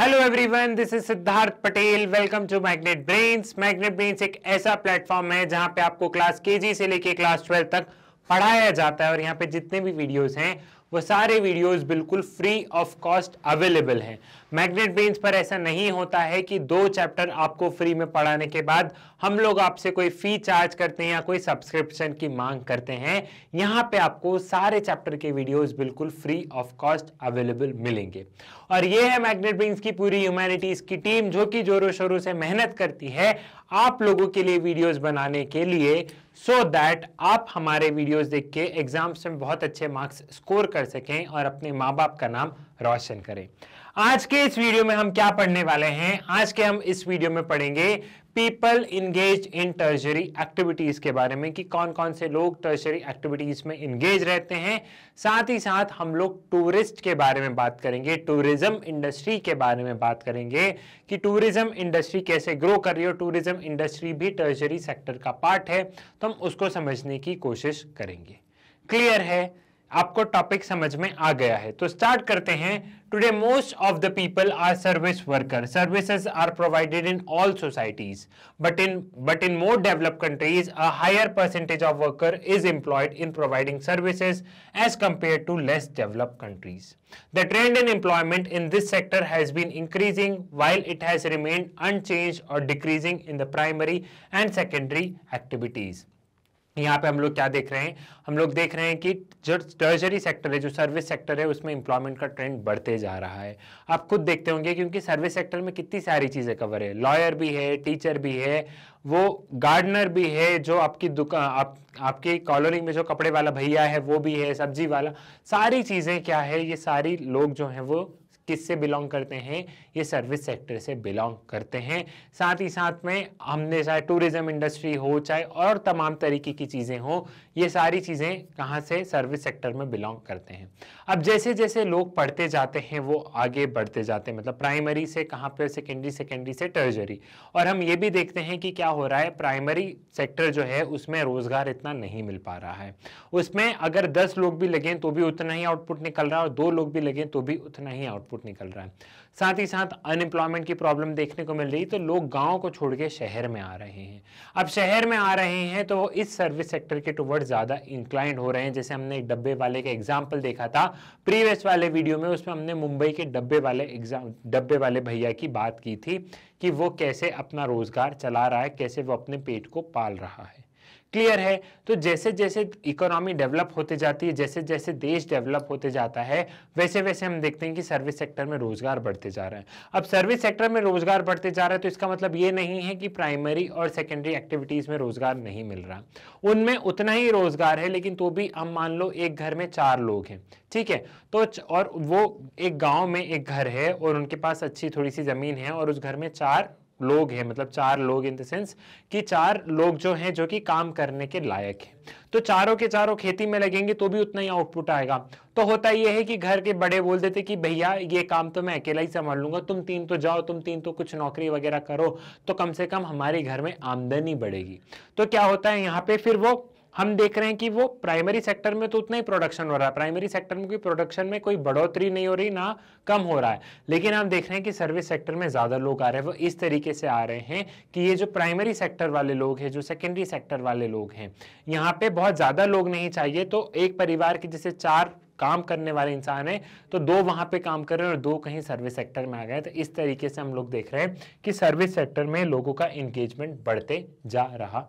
Hello everyone this is Siddharth Patel welcome to Magnet Brains Magnet brains एक ऐसा platform है जहां पे आपको क्लास केजी से लेके क्लास ट्वेल्व तक पढ़ाया जाता है और यहाँ पे जितने भी वीडियोस हैं वो सारे वीडियोस बिल्कुल फ्री ऑफ कॉस्ट अवेलेबल हैं मैग्नेट ब्रेन्स पर ऐसा नहीं होता है कि दो चैप्टर आपको फ्री में पढ़ाने के बाद हम लोग आपसे कोई फ़ी चार्ज करते हैं या कोई सब्सक्रिप्शन की मांग करते हैं यहाँ पे आपको सारे चैप्टर के वीडियोस बिल्कुल फ्री ऑफ कॉस्ट अवेलेबल मिलेंगे और ये है मैग्नेट ब्रेन्स की पूरी ह्यूमैनिटीज़ की टीम जो कि जोरों शोरों से मेहनत करती है आप लोगों के लिए वीडियोज़ बनाने के लिए सो so दैट आप हमारे वीडियोस देख के एग्ज़ाम्स में बहुत अच्छे मार्क्स स्कोर कर सकें और अपने माँ बाप का नाम रोशन करें आज के इस वीडियो में हम क्या पढ़ने वाले हैं आज के हम इस वीडियो में पढ़ेंगे people engage in tertiary activities के बारे में कि कौन कौन से लोग टर्जरी एक्टिविटीज में इंगेज रहते हैं साथ ही साथ हम लोग टूरिस्ट के बारे में बात करेंगे टूरिज्म इंडस्ट्री के बारे में बात करेंगे कि टूरिज्म इंडस्ट्री कैसे ग्रो कर रही है टूरिज्म इंडस्ट्री भी टर्जरी सेक्टर का पार्ट है तो हम उसको समझने की कोशिश करेंगे क्लियर है आपको टॉपिक समझ में आ गया है तो स्टार्ट करते हैं today most of the people are service worker services are provided in all societies but in but in more develop countries a higher percentage of worker is employed in providing services as compare to less develop countries the trend in employment in this sector has been increasing while it has remain unchange or decreasing in the primary and secondary activities यहाँ पे हम लोग क्या देख रहे हैं हम लोग देख रहे हैं कि जो टर्जरी सेक्टर है जो सर्विस सेक्टर है उसमें एम्प्लॉयमेंट का ट्रेंड बढ़ते जा रहा है आप खुद देखते होंगे क्योंकि सर्विस सेक्टर में कितनी सारी चीज़ें कवर है लॉयर भी है टीचर भी है वो गार्डनर भी है जो आपकी दुकान आप आपकी कॉलोनी में जो कपड़े वाला भैया है वो भी है सब्जी वाला सारी चीज़ें क्या है ये सारी लोग जो हैं वो किससे बिलोंग करते हैं ये सर्विस सेक्टर से बिलोंग करते हैं साथ ही साथ में हमने चाहे टूरिज्म इंडस्ट्री हो चाहे और तमाम तरीके की चीज़ें हो ये सारी चीज़ें कहाँ से सर्विस सेक्टर में बिलोंग करते हैं अब जैसे जैसे लोग पढ़ते जाते हैं वो आगे बढ़ते जाते हैं मतलब प्राइमरी से कहाँ पर सेकेंडरी सेकेंडरी से टर्जरी और हम ये भी देखते हैं कि क्या हो रहा है प्राइमरी सेक्टर जो है उसमें रोज़गार इतना नहीं मिल पा रहा है उसमें अगर दस लोग भी लगें तो भी उतना ही आउटपुट निकल रहा है और दो लोग भी लगें तो भी उतना ही आउटपुट आउटपुट निकल रहा है साथ ही साथ अनएम्प्लॉयमेंट की प्रॉब्लम देखने को मिल रही है तो लोग गाँव को छोड़ के शहर में आ रहे हैं अब शहर में आ रहे हैं तो इस सर्विस सेक्टर के टूवर्ड ज़्यादा इंक्लाइंड हो रहे हैं जैसे हमने एक डब्बे वाले का एग्जाम्पल देखा था प्रीवियस वाले वीडियो में उसमें हमने मुंबई के डब्बे वाले एग्जाम डब्बे वाले भैया की बात की थी कि वो कैसे अपना रोज़गार चला रहा है कैसे वो अपने पेट को पाल रहा है क्लियर है तो जैसे जैसे इकोनॉमी डेवलप होते जाती है जैसे जैसे देश डेवलप होते जाता है वैसे वैसे हम देखते हैं कि सर्विस सेक्टर में रोजगार बढ़ते जा रहे हैं अब सर्विस सेक्टर में रोजगार बढ़ते जा रहा है तो इसका मतलब ये नहीं है कि प्राइमरी और सेकेंडरी एक्टिविटीज में रोजगार नहीं मिल रहा उनमें उतना ही रोजगार है लेकिन तो भी हम मान लो एक घर में चार लोग हैं ठीक है तो और वो एक गाँव में एक घर है और उनके पास अच्छी थोड़ी सी जमीन है और उस घर में चार लोग हैं मतलब चार लोग इन द सेंस कि चार लोग जो हैं जो कि काम करने के लायक हैं तो चारों के चारों खेती में लगेंगे तो भी उतना ही आउटपुट आएगा तो होता यह है कि घर के बड़े बोल देते कि भैया ये काम तो मैं अकेला ही संभाल लूंगा तुम तीन तो जाओ तुम तीन तो कुछ नौकरी वगैरह करो तो कम से कम हमारे घर में आमदनी बढ़ेगी तो क्या होता है यहाँ पे फिर वो हम देख रहे हैं कि वो प्राइमरी सेक्टर में तो उतना ही प्रोडक्शन हो रहा है प्राइमरी सेक्टर में कोई प्रोडक्शन में कोई बढ़ोतरी नहीं हो रही ना कम हो रहा है लेकिन हम देख रहे हैं कि सर्विस सेक्टर में ज़्यादा लोग आ रहे हैं वो इस तरीके से आ रहे हैं कि ये जो प्राइमरी सेक्टर वाले लोग हैं जो सेकेंडरी सेक्टर वाले लोग हैं यहाँ पे बहुत ज़्यादा लोग नहीं चाहिए तो एक परिवार के जैसे चार काम करने वाले इंसान हैं तो दो वहाँ पे काम कर रहे हैं और दो कहीं सर्विस सेक्टर में आ गए तो इस तरीके से हम लोग देख रहे हैं कि सर्विस सेक्टर में लोगों का एंगेजमेंट बढ़ते जा रहा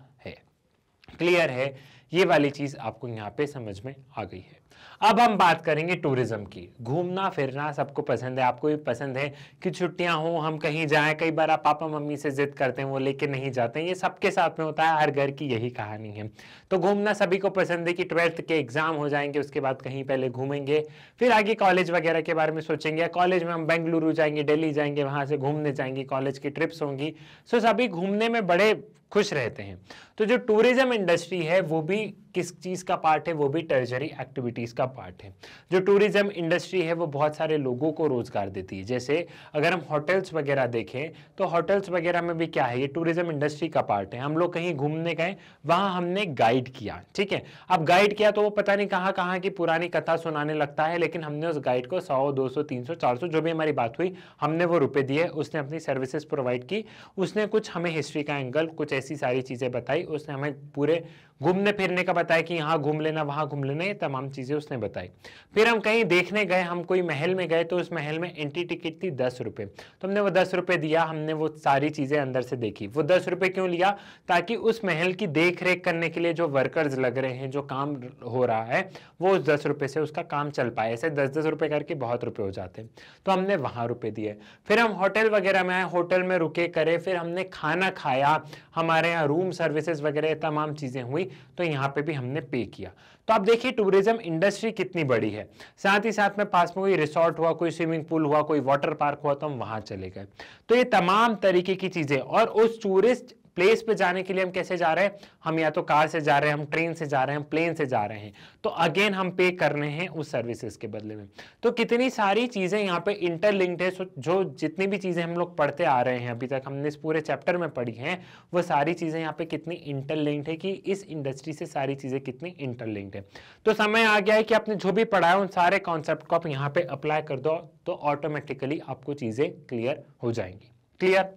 क्लियर है ये वाली चीज़ आपको यहाँ पे समझ में आ गई है अब हम बात करेंगे टूरिज़्म की घूमना फिरना सबको पसंद है आपको भी पसंद है कि छुट्टियां हों हम कहीं जाएं कई बार आप पापा मम्मी से ज़िद करते हैं वो लेके नहीं जाते हैं ये सबके साथ में होता है हर घर की यही कहानी है तो घूमना सभी को पसंद है कि ट्वेल्थ के एग्ज़ाम हो जाएंगे उसके बाद कहीं पहले घूमेंगे फिर आगे कॉलेज वगैरह के बारे में सोचेंगे कॉलेज में हम बेंगलुरु जाएंगे डेली जाएंगे वहां से घूमने जाएंगे कॉलेज की ट्रिप्स होंगी सो सभी घूमने में बड़े खुश रहते हैं तो जो टूरिज़्म इंडस्ट्री है वो भी mean, किस चीज़ का पार्ट है वो भी टर्जरी एक्टिविटीज़ का पार्ट है जो टूरिज़्म इंडस्ट्री है वो बहुत सारे लोगों को रोज़गार देती है जैसे अगर हम होटल्स वगैरह देखें तो होटल्स वगैरह में भी क्या है ये टूरिज़्म इंडस्ट्री का पार्ट है हम लोग कहीं घूमने गए वहाँ हमने गाइड किया ठीक है अब गाइड किया तो वो पता नहीं कहाँ कहाँ की पुरानी कथा सुनाने लगता है लेकिन हमने उस गाइड को सौ दो सौ तीन सौ चार सौ जो भी हमारी बात हुई हमने वो रुपये दिए उसने अपनी सर्विसेज प्रोवाइड की उसने कुछ हमें हिस्ट्री का एंगल कुछ ऐसी सारी चीज़ें बताई उसने हमें पूरे घूमने फिरने का बताया कि यहाँ घूम लेना वहाँ घूम लेना ये तमाम चीज़ें उसने बताई फिर हम कहीं देखने गए हम कोई महल में गए तो उस महल में एंट्री टिकट थी दस रुपये तो हमने वो दस रुपये दिया हमने वो सारी चीज़ें अंदर से देखी वो दस रुपये क्यों लिया ताकि उस महल की देख करने के लिए जो वर्कर्स लग रहे हैं जो काम हो रहा है वो उस दस से उसका काम चल पाए ऐसे दस दस रुपये करके बहुत रुपये हो जाते तो हमने वहाँ रुपये दिए फिर हम होटल वगैरह में आए होटल में रुके करे फिर हमने खाना खाया हमारे यहाँ रूम सर्विसेज वगैरह तमाम चीज़ें हुई तो यहाँ पे भी भी हमने पे किया तो आप देखिए टूरिज्म इंडस्ट्री कितनी बड़ी है साथ ही साथ में पास में कोई रिसोर्ट हुआ कोई स्विमिंग पूल हुआ कोई वाटर पार्क हुआ तो हम वहां चले गए तो ये तमाम तरीके की चीज़ें और उस टूरिस्ट प्लेस पे जाने के लिए हम कैसे जा रहे हैं हम या तो कार से जा रहे हैं हम ट्रेन से जा रहे हैं हम प्लेन से जा रहे हैं तो अगेन हम पे कर रहे हैं उस सर्विसेज के बदले में तो कितनी सारी चीज़ें यहाँ पे इंटरलिंक्ड है जो जितनी भी चीज़ें हम लोग पढ़ते आ रहे हैं अभी तक हमने इस पूरे चैप्टर में पढ़ी हैं वो सारी चीज़ें यहाँ पे कितनी इंटरलिंक्ड है कि इस इंडस्ट्री से सारी चीज़ें कितनी इंटरलिंक्ड है तो समय आ गया है कि आपने जो भी पढ़ा है उन सारे कॉन्सेप्ट को आप यहाँ पे अप्लाई कर दो तो ऑटोमेटिकली आपको चीज़ें क्लियर हो जाएंगी clear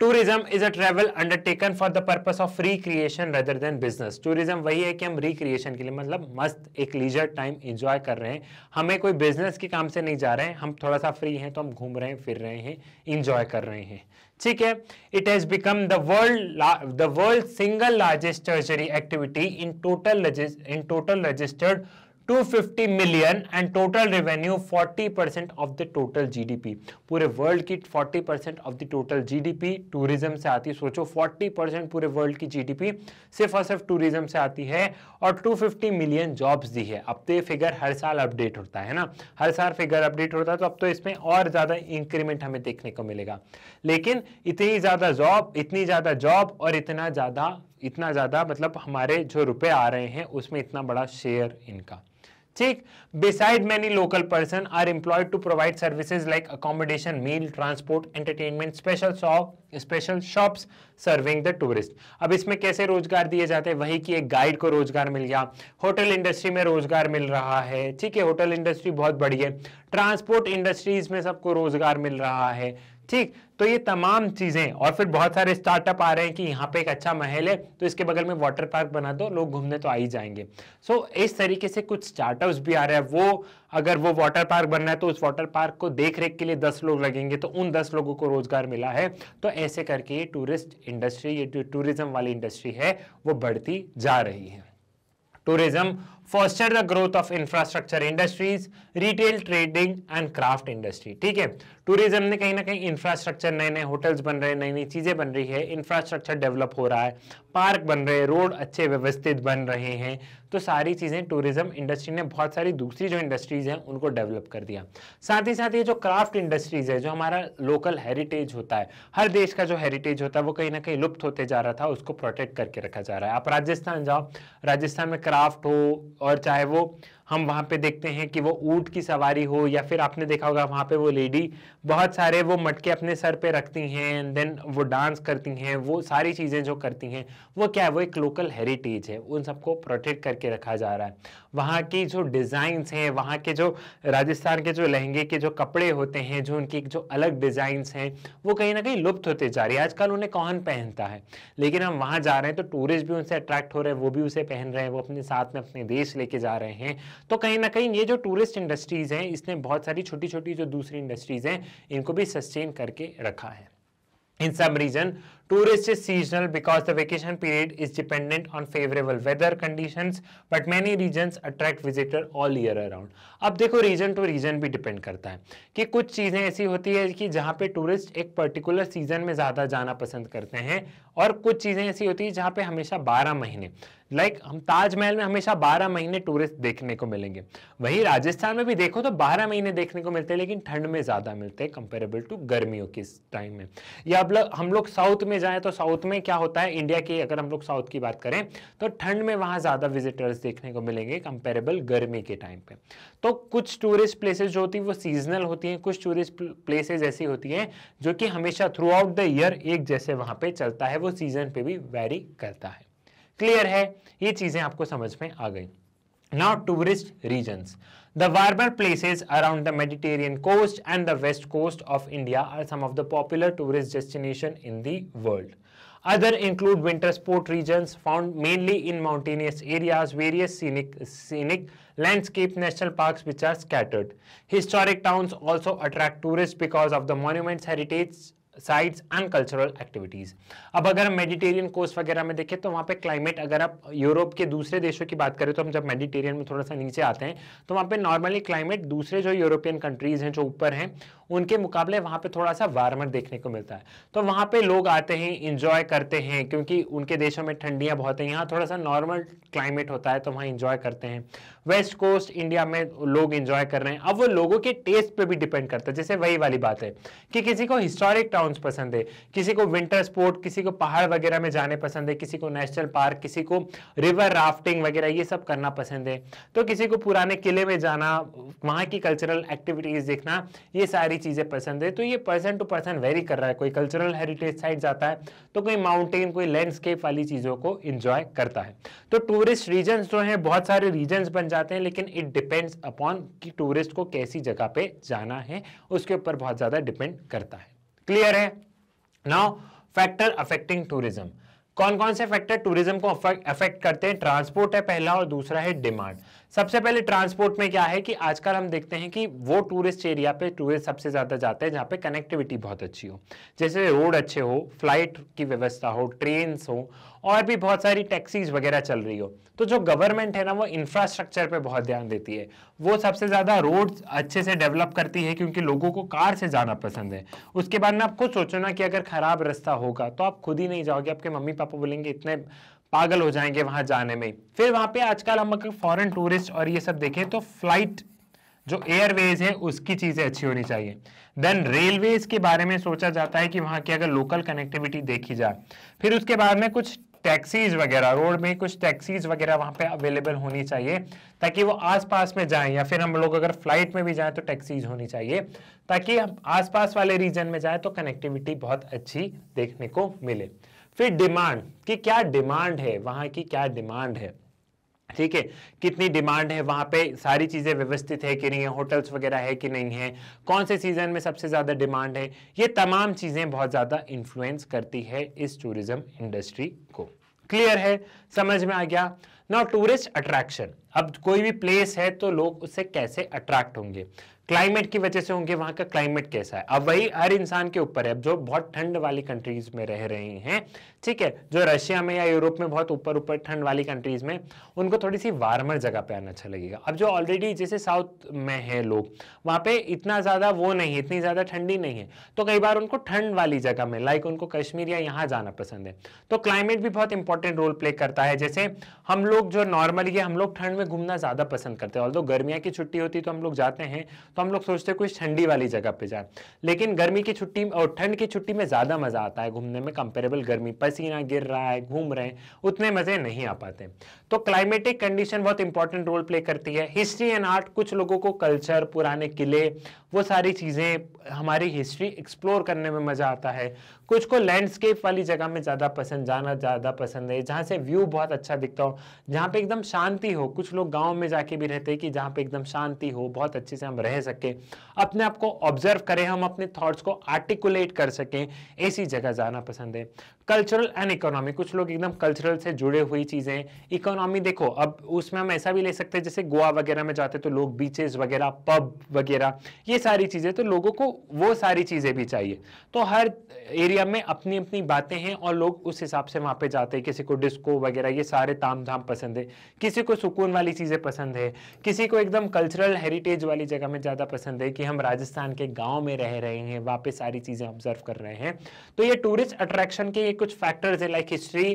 tourism is a travel undertaken for the purpose of recreation rather than business tourism वही है कि हम रिक्रिएशन के लिए मतलब मस्त एक लीजर टाइम इंजॉय कर रहे हैं हमें कोई बिजनेस के काम से नहीं जा रहे हैं हम थोड़ा सा फ्री हैं तो हम घूम रहे हैं फिर रहे हैं इंजॉय कर रहे हैं ठीक है it has become the world the world single largest tertiary activity in total in total registered 250 million and total revenue 40 percent of the total GDP पूरे वर्ल्ड की 40 percent of the total GDP tourism से आती है सोचो 40 percent पूरे world की GDP सिर्फ और सिर्फ टूरिज्म से आती है और 250 मिलियन जॉब्स दी है अब तो ये फिगर हर साल अपडेट होता है ना हर साल फिगर अपडेट होता है तो अब तो इसमें और ज़्यादा इंक्रीमेंट हमें देखने को मिलेगा लेकिन इतनी ज़्यादा जॉब इतनी ज़्यादा जॉब और इतना ज़्यादा इतना ज़्यादा मतलब हमारे जो रुपए आ रहे हैं उसमें इतना बड़ा शेयर इनका ठीक beside many local person are employed to provide services like accommodation meal transport entertainment special shop special shops serving the tourist अब इसमें कैसे रोजगार दिए जाते हैं वही कि एक गाइड को रोजगार मिल गया होटल इंडस्ट्री में रोजगार मिल रहा है ठीक है होटल इंडस्ट्री बहुत बड़ी है ट्रांसपोर्ट इंडस्ट्रीज में सबको रोजगार मिल रहा है ठीक तो ये तमाम चीज़ें और फिर बहुत सारे स्टार्टअप आ रहे हैं कि यहाँ पे एक अच्छा महल है तो इसके बगल में वाटर पार्क बना दो लोग घूमने तो आ ही जाएंगे सो so, इस तरीके से कुछ स्टार्टअप्स भी आ रहे हैं वो अगर वो वाटर पार्क बन रहा है तो उस वाटर पार्क को देख रेख के लिए दस लोग लगेंगे तो उन दस लोगों को रोजगार मिला है तो ऐसे करके ये टूरिस्ट इंडस्ट्री ये जो टूरिज्म वाली इंडस्ट्री है वो बढ़ती जा रही है tourism foster the growth of infrastructure industries retail trading and craft industry ठीक है टूरिज्म ने कहीं ना कहीं इंफ्रास्ट्रक्चर नए नए होटल्स बन रहे नई नई चीज़ें बन रही है इंफ्रास्ट्रक्चर डेवलप हो रहा है पार्क बन रहे रोड अच्छे व्यवस्थित बन रहे हैं तो सारी चीज़ें टूरिज्म इंडस्ट्री ने बहुत सारी दूसरी जो इंडस्ट्रीज़ हैं उनको डेवलप कर दिया साथ ही साथ ये जो क्राफ्ट इंडस्ट्रीज़ है जो हमारा लोकल हेरिटेज होता है हर देश का जो हेरिटेज होता है वो कहीं ना कहीं लुप्त होते जा रहा था उसको प्रोटेक्ट करके रखा जा रहा है आप राजस्थान जाओ राजस्थान में क्राफ्ट हो और चाहे वो हम वहाँ पे देखते हैं कि वो ऊँट की सवारी हो या फिर आपने देखा होगा वहाँ पे वो लेडी बहुत सारे वो मटके अपने सर पे रखती हैं देन वो डांस करती हैं वो सारी चीज़ें जो करती हैं वो क्या है वो एक लोकल हेरिटेज है उन सबको प्रोटेक्ट करके रखा जा रहा है वहाँ की जो डिज़ाइंस हैं वहाँ के जो राजस्थान के जो लहंगे के जो कपड़े होते हैं जो उनकी जो अलग डिज़ाइंस हैं वो कहीं ना कहीं लुप्त होते जा रही है आजकल उन्हें कौन पहनता है लेकिन हम वहाँ जा रहे हैं तो टूरिस्ट भी उनसे अट्रैक्ट हो रहे हैं वो भी उसे पहन रहे हैं वो अपने साथ में अपने देश लेके जा रहे हैं तो कहीं ना कहीं ये जो टूरिस्ट इंडस्ट्रीज़ हैं इसने बहुत सारी छोटी छोटी जो दूसरी इंडस्ट्रीज़ हैं इनको भी सस्टेन करके रखा है इन सब region Tourist is seasonal because the vacation period is dependent on favorable weather conditions, but many regions attract visitor all year around. अब देखो region to region भी depend करता है कि कुछ चीज़ें ऐसी होती है कि जहाँ पे tourist एक particular season में ज़्यादा जाना पसंद करते हैं और कुछ चीज़ें ऐसी होती है जहाँ पे हमेशा 12 महीने लाइक like, हम ताजमहल में हमेशा 12 महीने टूरिस्ट देखने को मिलेंगे वहीं राजस्थान में भी देखो तो 12 महीने देखने को मिलते हैं लेकिन ठंड में ज़्यादा मिलते हैं कंपेरेबल टू गर्मियों के टाइम में या अब हम लोग साउथ में जाए तो साउथ में क्या होता है इंडिया की अगर हम लोग साउथ की बात करें तो ठंड में वहां ज़्यादा विजिटर्स देखने को मिलेंगे कंपेरेबल गर्मी के टाइम पे तो कुछ टूरिस्ट प्लेसेस जो होती है वो सीजनल होती हैं कुछ टूरिस्ट प्लेसेज ऐसी होती हैं जो कि हमेशा थ्रू आउट द ईयर एक जैसे वहां पर चलता है वो सीजन पे भी वेरी करता है क्लियर है ये चीज़ें आपको समझ में आ गई now tourist regions The warmer places around the Mediterranean coast and the west coast of India are some of the popular tourist destinations in the world. Other include winter sport regions found mainly in mountainous areas, various scenic, scenic landscape national parks which are scattered. Historic towns also attract tourists because of the monuments, heritage, sites and cultural activities अब अगर हम Mediterranean coast वगैरह में देखें तो वहां पे climate अगर आप यूरोप के दूसरे देशों की बात करें तो हम जब मेडिटेरियन में थोड़ा सा नीचे आते हैं तो वहां पे नॉर्मली क्लाइमेट दूसरे जो यूरोपियन कंट्रीज़ हैं जो ऊपर हैं उनके मुकाबले वहाँ पे थोड़ा सा वार्मर देखने को मिलता है तो वहाँ पे लोग आते हैं इंजॉय करते हैं क्योंकि उनके देशों में ठंडियाँ बहुत हैं यहाँ थोड़ा सा नॉर्मल क्लाइमेट होता है तो वहाँ इंजॉय करते हैं वेस्ट कोस्ट इंडिया में लोग इंजॉय कर रहे हैं अब वो लोगों के टेस्ट पर भी डिपेंड करता है जैसे वही वाली बात है कि किसी को हिस्टोरिक टाउन पसंद है किसी को विंटर स्पोर्ट किसी को पहाड़ वगैरह में जाने पसंद है किसी को नेशनल पार्क किसी को रिवर राफ्टिंग वगैरह ये सब करना पसंद है तो किसी को पुराने किले में जाना वहाँ की कल्चरल एक्टिविटीज़ देखना ये सारी चीज़ें पसंद है तो ये पर्सन टू पर्सन वेरी कर रहा है कोई कल्चरल हेरिटेज साइट जाता है तो कोई माउंटेन कोई लैंडस्केप वाली चीज़ों को इंजॉय करता है तो टूरिस्ट रीजन जो है बहुत सारे रीजन बन जाते हैं लेकिन इट डिपेंड्स अपॉन कि टूरिस्ट को कैसी जगह पे जाना है उसके ऊपर बहुत ज़्यादा डिपेंड करता है क्लियर है नाउ फैक्टर अफेक्टिंग टूरिज्म कौन कौन से फैक्टर टूरिज्म को अफेक्ट करते हैं ट्रांसपोर्ट है पहला और दूसरा है डिमांड सबसे पहले ट्रांसपोर्ट में क्या है कि आजकल हम देखते हैं कि वो टूरिस्ट एरिया पे टूरिस्ट सबसे ज़्यादा जाते हैं जहाँ पे कनेक्टिविटी बहुत अच्छी हो जैसे रोड अच्छे हो फ्लाइट की व्यवस्था हो ट्रेन हो और भी बहुत सारी टैक्सीज वगैरह चल रही हो तो जो गवर्नमेंट है ना वो इंफ्रास्ट्रक्चर पे बहुत ध्यान देती है वो सबसे ज़्यादा रोड अच्छे से डेवलप करती है क्योंकि लोगों को कार से जाना पसंद है उसके बाद में आप खुद सोचो ना कि अगर ख़राब रास्ता होगा तो आप खुद ही नहीं जाओगे आपके मम्मी पापा बोलेंगे इतने पागल हो जाएंगे वहां जाने में फिर वहां पे आजकल हम अगर फॉरेन टूरिस्ट और ये सब देखें तो फ्लाइट जो एयरवेज है उसकी चीज़ें अच्छी होनी चाहिए देन रेलवेज के बारे में सोचा जाता है कि वहाँ की अगर लोकल कनेक्टिविटी देखी जाए फिर उसके बाद में कुछ टैक्सीज वगैरह रोड में कुछ टैक्सीज वगैरह वहाँ पे अवेलेबल होनी चाहिए ताकि वो आसपास में जाएं या फिर हम लोग अगर फ्लाइट में भी जाएं तो टैक्सीज होनी चाहिए ताकि हम आसपास वाले रीजन में जाएं तो कनेक्टिविटी बहुत अच्छी देखने को मिले फिर डिमांड कि क्या डिमांड है वहां की क्या डिमांड है ठीक है कितनी डिमांड है वहां पे सारी चीज़ें व्यवस्थित है कि नहीं है होटल्स वगैरह है कि नहीं है कौन से सीज़न में सबसे ज़्यादा डिमांड है ये तमाम चीज़ें बहुत ज़्यादा इन्फ्लुएंस करती है इस टूरिज़्म इंडस्ट्री को क्लियर है समझ में आ गया ना टूरिस्ट अट्रैक्शन अब कोई भी प्लेस है तो लोग उससे कैसे अट्रैक्ट होंगे क्लाइमेट की वजह से होंगे वहां का क्लाइमेट कैसा है अब वही हर इंसान के ऊपर है जो बहुत ठंड वाली कंट्रीज में रह रहे हैं ठीक है जो रशिया में या यूरोप में बहुत ऊपर ऊपर ठंड वाली कंट्रीज में उनको थोड़ी सी वार्मर जगह पे आना अच्छा लगेगा अब जो ऑलरेडी जैसे साउथ में है लोग वहां पे इतना ज़्यादा वो नहीं है इतनी ज़्यादा ठंडी नहीं है तो कई बार उनको ठंड वाली जगह में लाइक उनको कश्मीर या यहाँ जाना पसंद है तो क्लाइमेट भी बहुत इंपॉर्टेंट रोल प्ले करता है जैसे हम लोग जो नॉर्मली है हम लोग ठंड में घूमना ज़्यादा पसंद करते हैं ऑल गर्मियाँ की छुट्टी होती तो हम लोग जाते हैं तो हम लोग सोचते हैं कुछ ठंडी वाली जगह पे जाए लेकिन गर्मी की छुट्टी और ठंड की छुट्टी में ज़्यादा मज़ा आता है घूमने में कंपेरेबल गर्मी पसीना गिर रहा है घूम रहे हैं उतने मज़े नहीं आ पाते तो क्लाइमेटिक कंडीशन बहुत इंपॉर्टेंट रोल प्ले करती है हिस्ट्री एंड आर्ट कुछ लोगों को कल्चर पुराने किले वो सारी चीज़ें हमारी हिस्ट्री एक्सप्लोर करने में मज़ा आता है कुछ को लैंडस्केप वाली जगह में ज़्यादा पसंद जाना ज़्यादा पसंद है जहाँ से व्यू बहुत अच्छा दिखता हो जहाँ पे एकदम शांति हो कुछ लोग गाँव में जाके भी रहते हैं कि जहाँ पे एकदम शांति हो बहुत अच्छे से हम रह सकते सके अपने आप को ऑब्जर्व करें हम अपने थॉट्स को आर्टिकुलेट कर सकें ऐसी जगह जाना पसंद है कल्चरल एंड इकोनॉमी कुछ लोग एकदम कल्चरल से जुड़े हुई चीज़ें इकोनॉमी देखो अब उसमें हम ऐसा भी ले सकते हैं जैसे गोवा वगैरह में जाते तो लोग बीचेस वगैरह पब वगैरह ये सारी चीज़ें तो लोगों को वो सारी चीज़ें भी चाहिए तो हर एरिया में अपनी अपनी बातें हैं और लोग उस हिसाब से वहां पे जाते हैं किसी को डिस्को वगैरह ये सारे ताम झाम पसंद है किसी को सुकून वाली चीज़ें पसंद है किसी को एकदम कल्चरल हेरिटेज वाली जगह में ज़्यादा पसंद है कि हम राजस्थान के गांव में रह रहे हैं वहाँ पे सारी चीज़ें ऑब्जर्व कर रहे हैं तो ये टूरिस्ट अट्रैक्शन के ये कुछ फैक्टर्स हैं like history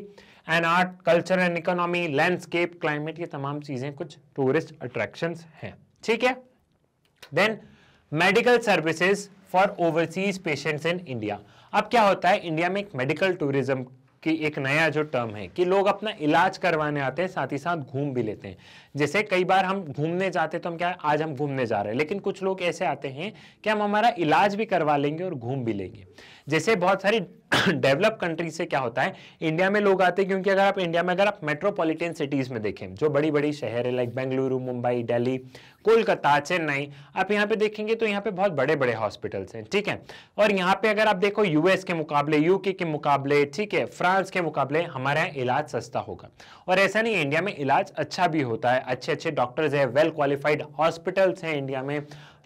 and art culture and economy landscape climate ये तमाम चीज़ें कुछ टूरिस्ट अट्रैक्शंस हैं ठीक है then medical services for overseas patients in India अब क्या होता है इंडिया में एक मेडिकल टूरिज्म कि एक नया जो टर्म है कि लोग अपना इलाज करवाने आते हैं साथ ही साथ घूम भी लेते हैं जैसे कई बार हम घूमने जाते तो हम क्या आज हम घूमने जा रहे हैं लेकिन कुछ लोग ऐसे आते हैं कि हम हमारा इलाज भी करवा लेंगे और घूम भी लेंगे जैसे बहुत सारी डेवलप कंट्री से क्या होता है इंडिया में लोग आते हैं क्योंकि अगर आप इंडिया में अगर आप मेट्रोपॉलिटन सिटीज़ में देखें जो बड़ी बड़ी शहर है लाइक बेंगलुरु मुंबई दिल्ली कोलकाता चेन्नई आप यहाँ पे देखेंगे तो यहाँ पे बहुत बड़े बड़े हॉस्पिटल्स हैं ठीक है और यहाँ पे अगर आप देखो यूएस के मुकाबले यूके के मुकाबले ठीक है फ्रांस के मुकाबले हमारे यहाँ इलाज सस्ता होगा और ऐसा नहीं इंडिया में इलाज अच्छा भी होता है अच्छे अच्छे डॉक्टर्स है वेल क्वालिफाइड हॉस्पिटल्स हैं इंडिया में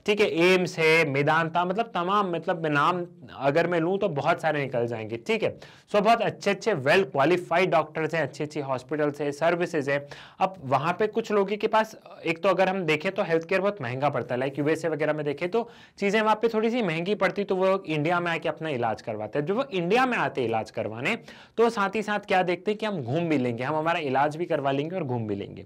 ठीक है एम्स है मेदांता मतलब तमाम मतलब नाम अगर मैं लूँ तो बहुत सारे निकल जाएंगे ठीक है सो बहुत अच्छे अच्छे वेल क्वालिफाइड डॉक्टर्स हैं अच्छी अच्छी हॉस्पिटल्स हैं सर्विसेज हैं अब वहाँ पे कुछ लोगों के पास एक तो अगर हम देखें तो हेल्थ केयर बहुत महंगा पड़ता है लाइक यूएसए वगैरह में देखें तो चीज़ें वहाँ पर थोड़ी सी महंगी पड़ती तो वो इंडिया में आके अपना इलाज करवाते हैं जब वो इंडिया में आते इलाज करवाने तो साथ ही साथ क्या देखते हैं कि हम घूम भी लेंगे हम हमारा इलाज भी करवा लेंगे और घूम भी लेंगे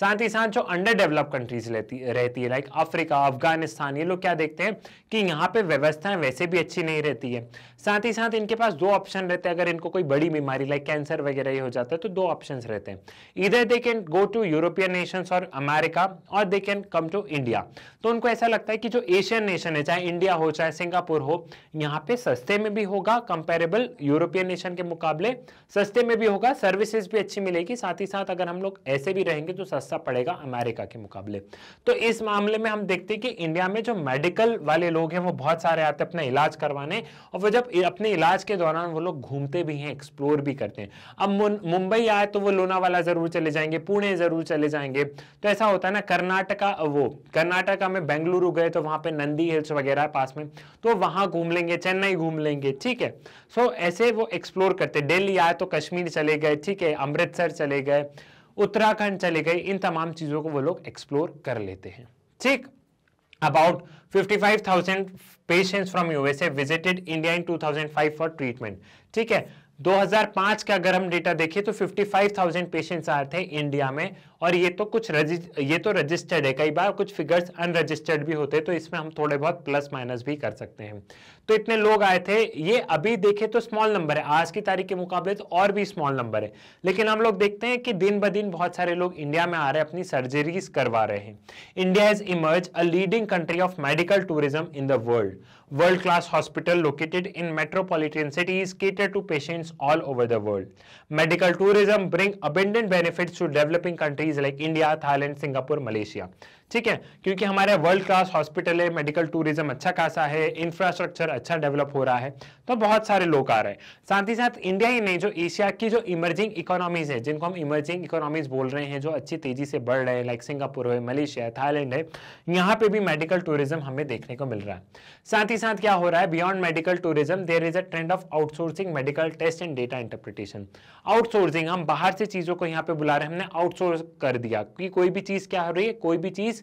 साथ ही साथ जो अंडर डेवलप कंट्रीज रहती है लाइक अफ्रीका अफगानिस्तान ये लोग क्या देखते हैं कि यहाँ पे व्यवस्थाएं वैसे भी अच्छी नहीं रहती है साथ ही साथ इनके पास दो ऑप्शन रहते हैं अगर इनको कोई बड़ी बीमारी लाइक कैंसर वगैरह हो जाता है तो दो ऑप्शन रहते हैं इधर they can go to European nation or America or they can come to India तो उनको ऐसा लगता है कि जो एशियन नेशन है चाहे इंडिया हो चाहे सिंगापुर हो यहाँ पे सस्ते में भी होगा कंपेरेबल यूरोपियन नेशन के मुकाबले सस्ते में भी होगा सर्विसेज भी अच्छी मिलेगी साथ ही साथ अगर हम लोग ऐसे भी रहेंगे तो सस्ता पड़ेगा अमेरिका के मुकाबले तो इस मामले में हम देखते हैं कि इंडिया में जो मेडिकल वाले लोग हैं वो बहुत सारे आते हैं अपना इलाज करवाने और वो जब अपने इलाज के दौरान वो लोग घूमते भी हैं एक्सप्लोर भी करते हैं अब मुंबई आए तो वो लोनावाला जरूर चले जाएंगे पुणे जरूर चले जाएंगे तो ऐसा होता है ना कर्नाटका वो कर्नाटका में बेंगलुरु गए तो वहां पर नंदी हिल्स वगैरह पास में तो वहां घूम लेंगे चेन्नई घूम लेंगे ठीक है सो ऐसे वो एक्सप्लोर करते डेली आए तो कश्मीर चले गए ठीक है अमृतसर चले गए उत्तराखंड चले गए इन तमाम चीज़ों को वो लोग एक्सप्लोर कर लेते हैं ठीक about 55,000 patients from USA visited India in 2005 for treatment. ठीक है 2005 का अगर हम डेटा देखें तो 55,000 पेशेंट्स आए थे इंडिया में और ये तो कुछ ये तो रजिस्टर्ड है कई बार कुछ फिगर्स अनरजिस्टर्ड भी होते हैं तो इसमें हम थोड़े बहुत प्लस माइनस भी कर सकते हैं तो इतने लोग आए थे ये अभी देखे तो स्मॉल नंबर है आज की तारीख के मुकाबले तो और भी स्मॉल नंबर है लेकिन हम लोग देखते हैं कि दिन ब दिन बहुत सारे लोग इंडिया में आ रहे हैं अपनी सर्जरीज करवा रहे हैं India is emerge a leading country of medical tourism in the world world class hospital located in metropolitan cities cater to patients all over the world medical tourism bring abundant benefits to developing countries like India Thailand Singapore Malaysia ठीक है क्योंकि हमारे world class hospital है medical tourism अच्छा खासा है infrastructure अच्छा develop हो रहा है तो बहुत सारे लोग आ रहे हैं साथ ही साथ इंडिया ही नहीं जो एशिया की जो इमर्जिंग इकोनॉमीज है जिनको हम इमर्जिंग इकोनॉमीज बोल रहे हैं जो अच्छी तेजी से बढ़ रहे हैं लाइक सिंगापुर है मलेशिया थाईलैंड है यहाँ पे भी मेडिकल टूरिज्म हमें देखने को मिल रहा है साथ ही साथ क्या हो रहा है beyond medical tourism there is a trend of outsourcing medical test and data interpretation outsourcing हम बाहर से चीज़ों को यहाँ पे बुला रहे हैं हमने आउटसोर्स कर दिया कि कोई भी चीज़ क्या हो रही है कोई भी चीज़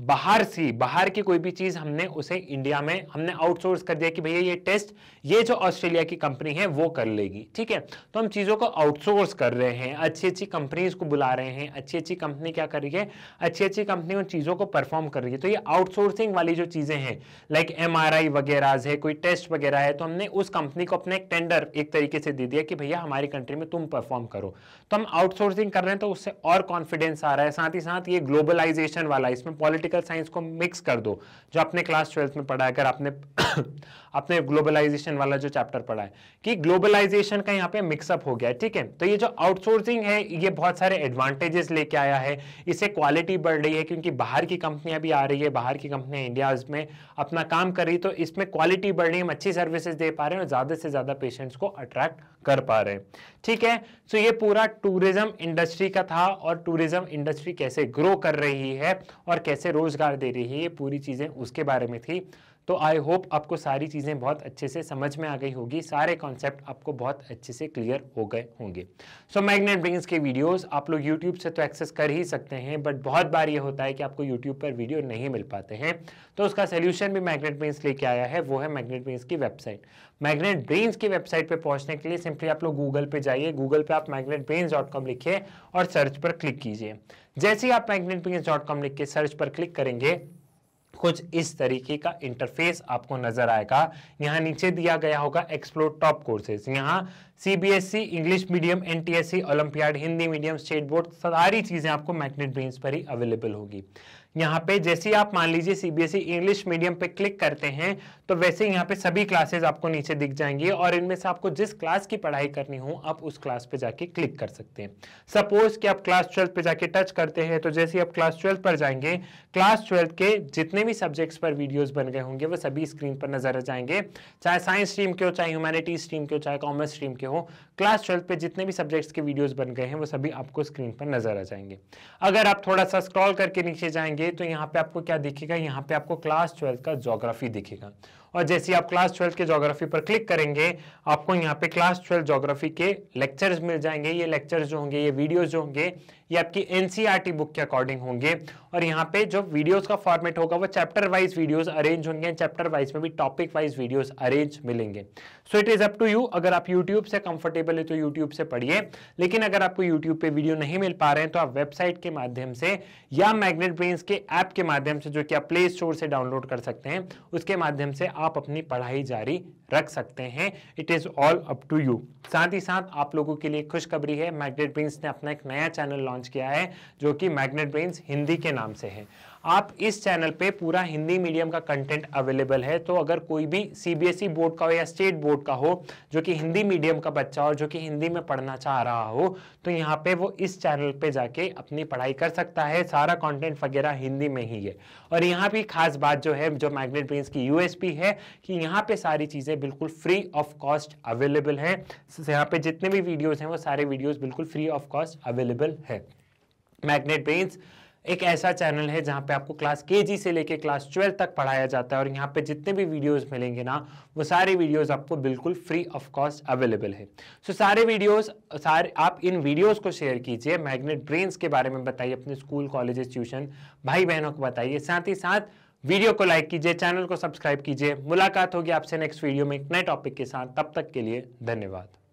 बाहर से बाहर की कोई भी चीज़ हमने उसे इंडिया में हमने आउटसोर्स कर दिया कि भैया ये टेस्ट ये जो ऑस्ट्रेलिया की कंपनी है वो कर लेगी ठीक है तो हम चीज़ों को आउटसोर्स कर रहे हैं अच्छी अच्छी कंपनीज को बुला रहे हैं अच्छी अच्छी कंपनी क्या कर रही है अच्छी अच्छी कंपनी उन चीज़ों को परफॉर्म कर रही है तो ये आउटसोर्सिंग वाली जो चीज़ें हैं लाइक एम वगैरह है कोई टेस्ट वगैरह है तो हमने उस कंपनी को अपने एक टेंडर एक तरीके से दे दिया कि भैया हमारी कंट्री में तुम परफॉर्म करो तो हम आउटसोर्सिंग कर रहे हैं तो उससे और कॉन्फिडेंस आ रहा है साथ ही साथ ये ग्लोबलाइजेशन वाला इसमें पॉलिटिक्स पॉलिटिकल साइंस को मिक्स कर दो जो आपने क्लास ट्वेल्थ में पढ़ा है अगर आपने आपने ग्लोबलाइजेशन वाला जो चैप्टर पढ़ा है कि ग्लोबलाइजेशन का यहाँ पे मिक्सअप हो गया है ठीक है तो ये जो आउटसोर्सिंग है ये बहुत सारे एडवांटेजेस लेके आया है इससे क्वालिटी बढ़ रही है क्योंकि बाहर की कंपनियां भी आ रही है बाहर की कंपनियां इंडिया में अपना काम कर रही तो इसमें क्वालिटी बढ़ रही है हम अच्छी सर्विसेज दे पा रहे हैं और ज़्यादा से ज़्यादा पेशेंट्स को अट्रैक्ट कर पा रहे हैं ठीक है सो ये पूरा टूरिज्म इंडस्ट्री का था और टूरिज्म इंडस्ट्री कैसे ग्रो कर रही है और कैसे रोजगार दे रही है ये पूरी चीज़ें उसके बारे में थी तो आई होप आपको सारी चीज़ें बहुत अच्छे से समझ में आ गई होगी सारे कॉन्सेप्ट आपको बहुत अच्छे से क्लियर हो गए होंगे सो मैग्नेट ब्रिंग्स के वीडियोस आप लोग यूट्यूब से तो एक्सेस कर ही सकते हैं बट बहुत बार ये होता है कि आपको यूट्यूब पर वीडियो नहीं मिल पाते हैं तो उसका सोल्यूशन भी मैग्नेट ब्रिंग्स लेके आया है वो है मैग्नेट ब्रिंग्स की वेबसाइट मैग्नेट ब्रेन्स की वेबसाइट पर पहुंचने के लिए सिंपली आप लोग गूगल पे जाइए गूगल पे आप मैग्नेट ब्रेन्स डॉट कॉम लिखिए और सर्च पर क्लिक कीजिए जैसे ही आप मैग्नेट ब्रेन्स डॉट कॉम लिख के सर्च पर क्लिक करेंगे कुछ इस तरीके का इंटरफेस आपको नजर आएगा यहाँ नीचे दिया गया होगा एक्सप्लोर टॉप कोर्सेज यहाँ CBSE English medium NTSC olympiad Hindi medium state board सारी चीजें आपको मैग्नेट ब्रेन्स पर ही अवेलेबल होगी यहाँ पे जैसे आप मान लीजिए सीबीएसई इंग्लिश मीडियम पे क्लिक करते हैं तो वैसे यहाँ पे सभी क्लासेस आपको नीचे दिख जाएंगी और इनमें से आपको जिस क्लास की पढ़ाई करनी हो आप उस क्लास पे जाके क्लिक कर सकते हैं सपोज कि आप क्लास ट्वेल्थ पे जाके टच करते हैं तो जैसे आप क्लास ट्वेल्थ पर जाएंगे क्लास ट्वेल्थ के जितने भी सब्जेक्ट्स पर वीडियोज बन गए होंगे वो सभी स्क्रीन पर नजर आ जाएंगे चाहे साइंस स्ट्रीम के हो चाहे ह्यूमैनिटीज स्ट्रीम के हो चाहे कॉमर्स स्ट्रीम के हो क्लास ट्वेल्थ पे जितने भी सब्जेक्ट्स के वीडियोज बन गए हैं वो सभी आपको स्क्रीन पर नजर आ जाएंगे अगर आप थोड़ा सा स्क्रॉल करके नीचे जाएंगे तो यहाँ पे आपको क्या दिखेगा यहाँ पे आपको क्लास ट्वेल्थ का जोग्राफी दिखेगा और जैसे आप क्लास ट्वेल्थ के जोग्राफी पर क्लिक करेंगे आपको यहाँ पे क्लास ट्वेल्थ जोग्राफी के लेक्चर्स मिल जाएंगे ये लेक्चर्स जो होंगे ये वीडियोस जो होंगे ये आपकी एनसीईआरटी बुक e के अकॉर्डिंग होंगे और यहाँ पे जो वीडियोस का फॉर्मेट होगा वो चैप्टर वाइज वीडियो अरेंज होंगे चैप्टर वाइज में भी टॉपिक वाइज वीडियो अरेंज मिलेंगे so it is up to you अगर आप यूट्यूब से कंफर्टेबल है तो यूट्यूब से पढ़िए लेकिन अगर आपको यूट्यूब पे वीडियो नहीं मिल पा रहे हैं तो आप वेबसाइट के माध्यम से या मैग्नेट ब्रेन के ऐप के माध्यम से जो कि आप प्ले स्टोर से डाउनलोड कर सकते हैं उसके माध्यम से आप आप अपनी पढ़ाई जारी रख सकते हैं it is all up to you साथ ही साथ आप लोगों के लिए खुशखबरी है मैग्नेट ब्रेन्स ने अपना एक नया चैनल लॉन्च किया है जो कि मैग्नेट ब्रेन्स हिंदी के नाम से है आप इस चैनल पे पूरा हिंदी मीडियम का कंटेंट अवेलेबल है तो अगर कोई भी सीबीएसई e बोर्ड का हो या स्टेट बोर्ड का हो जो कि हिंदी मीडियम का बच्चा हो जो कि हिंदी में पढ़ना चाह रहा हो तो यहाँ पे वो इस चैनल पे जाके अपनी पढ़ाई कर सकता है सारा कंटेंट वगैरह हिंदी में ही है और यहाँ भी खास बात जो है जो मैग्नेट ब्रेन्स की यूएसपी है कि यहाँ पे सारी चीज़ें बिल्कुल फ्री ऑफ कॉस्ट अवेलेबल है यहाँ पे जितने भी वीडियोज़ हैं वो सारे वीडियोज़ बिल्कुल फ्री ऑफ कॉस्ट अवेलेबल है मैग्नेट ब्रेन्स एक ऐसा चैनल है जहाँ पे आपको क्लास जी से लेके क्लास ट्वेल्व तक पढ़ाया जाता है और यहाँ पे जितने भी वीडियोस मिलेंगे ना वो सारे वीडियोस आपको बिल्कुल फ्री ऑफ कॉस्ट अवेलेबल है सो so, सारे वीडियोस सारे आप इन वीडियोस को शेयर कीजिए मैग्नेट ब्रेन्स के बारे में बताइए अपने स्कूल कॉलेजेस ट्यूशन भाई बहनों को बताइए साथ ही साथ वीडियो को लाइक कीजिए चैनल को सब्सक्राइब कीजिए मुलाकात होगी आपसे नेक्स्ट वीडियो में एक नए टॉपिक के साथ तब तक के लिए धन्यवाद